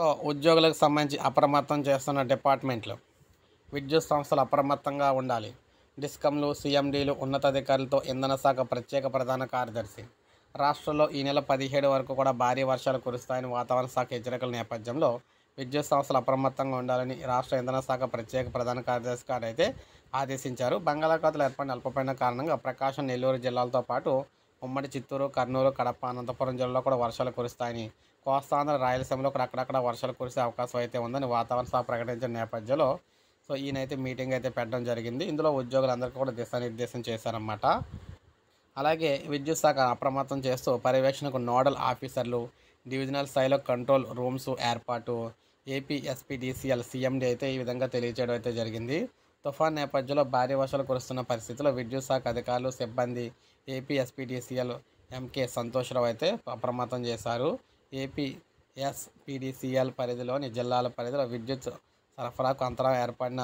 so ఉద్యోగులకు సంబంధించి అప్రమత్తం చేస్తున్న డిపార్ట్మెంట్లు విద్యుత్ సంస్థలు అప్రమత్తంగా ఉండాలి డిస్కంలు సీఎండీలు ఉన్నతాధికారులతో ఇంధన శాఖ ప్రత్యేక ప్రధాన కార్యదర్శి రాష్ట్రంలో ఈ నెల పదిహేడు వరకు కూడా భారీ వర్షాలు కురుస్తాయని వాతావరణ శాఖ హెచ్చరికల నేపథ్యంలో విద్యుత్ సంస్థలు అప్రమత్తంగా ఉండాలని రాష్ట్ర ఇంధన శాఖ ప్రత్యేక ప్రధాన కార్యదర్శి గారు అయితే ఆదేశించారు బంగాళాఖాతంలో ఏర్పడిన అల్పపడిన కారణంగా ప్రకాశం నెల్లూరు జిల్లాలతో పాటు ఉమ్మడి చిత్తూరు కర్నూలు కడప అనంతపురం జిల్లాలో కూడా వర్షాలు కురుస్తాయని కోస్తాంధ్ర రాయలసీమలో కూడా అక్కడక్కడ వర్షాలు కురిసే అవకాశం అయితే ఉందని వాతావరణ శాఖ ప్రకటించిన నేపథ్యంలో సో ఈయనైతే మీటింగ్ అయితే పెట్టడం జరిగింది ఇందులో ఉద్యోగులందరికీ కూడా దిశానిర్దేశం చేశారన్నమాట అలాగే విద్యుత్ శాఖ అప్రమత్తం చేస్తూ పర్యవేక్షణకు నోడల్ ఆఫీసర్లు డివిజనల్ స్థాయిలో కంట్రోల్ రూమ్స్ ఏర్పాటు ఏపీఎస్పీడీసీఎల్ సీఎండి అయితే ఈ విధంగా తెలియజేయడం అయితే జరిగింది తుఫాన్ నేపథ్యంలో భారీ వర్షాలు కురుస్తున్న పరిస్థితిలో విద్యుత్ శాఖ అధికారులు సిబ్బంది ఏపీ ఎస్పీడీసీఎల్ ఎంకే సంతోషరావు అయితే అప్రమత్తం చేశారు ఏపీ ఎస్పీడీసీఎల్ పరిధిలోని జిల్లాల పరిధిలో విద్యుత్ సరఫరాకు అంతరం ఏర్పడిన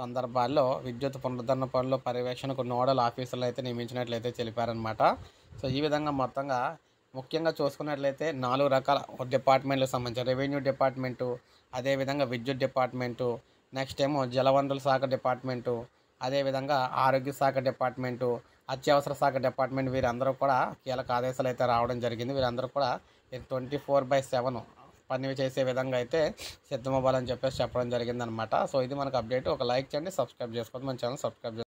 సందర్భాల్లో విద్యుత్ పునరుద్ధరణ పనుల పర్యవేక్షణకు నోడల్ ఆఫీసర్లు అయితే నియమించినట్లయితే తెలిపారనమాట సో ఈ విధంగా మొత్తంగా ముఖ్యంగా చూసుకున్నట్లయితే నాలుగు రకాల డిపార్ట్మెంట్లకు సంబంధించిన రెవెన్యూ డిపార్ట్మెంటు అదేవిధంగా విద్యుత్ డిపార్ట్మెంటు నెక్స్ట్ ఏమో జలవనరుల శాఖ డిపార్ట్మెంటు అదేవిధంగా ఆరోగ్య శాఖ డిపార్ట్మెంటు అత్యవసర శాఖ డిపార్ట్మెంట్ వీరందరూ కూడా కీలక ఆదేశాలు అయితే రావడం జరిగింది వీరందరూ కూడా ట్వంటీ ఫోర్ బై సెవెన్ పని చేసే విధంగా అయితే సిద్ధమవ్వాలని చెప్పేసి చెప్పడం జరిగిందనమాట సో ఇది మనకు అప్డేట్ ఒక లైక్ చేయండి సబ్స్క్రైబ్ చేసుకోండి మన ఛానల్ సబ్స్క్రైబ్